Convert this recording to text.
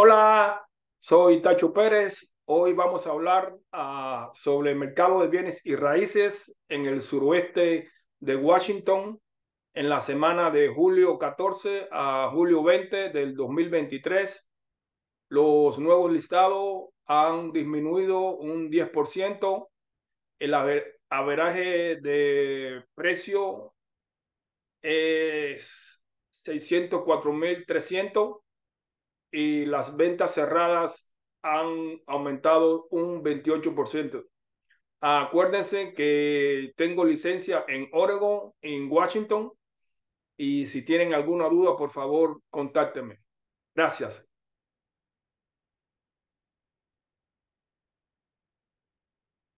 Hola, soy Tacho Pérez. Hoy vamos a hablar ah, sobre el mercado de bienes y raíces en el suroeste de Washington en la semana de julio 14 a julio 20 del 2023. Los nuevos listados han disminuido un 10%. El averaje de precio es 604.300 y las ventas cerradas han aumentado un 28%. Acuérdense que tengo licencia en Oregon, en Washington, y si tienen alguna duda, por favor, contáctenme. Gracias.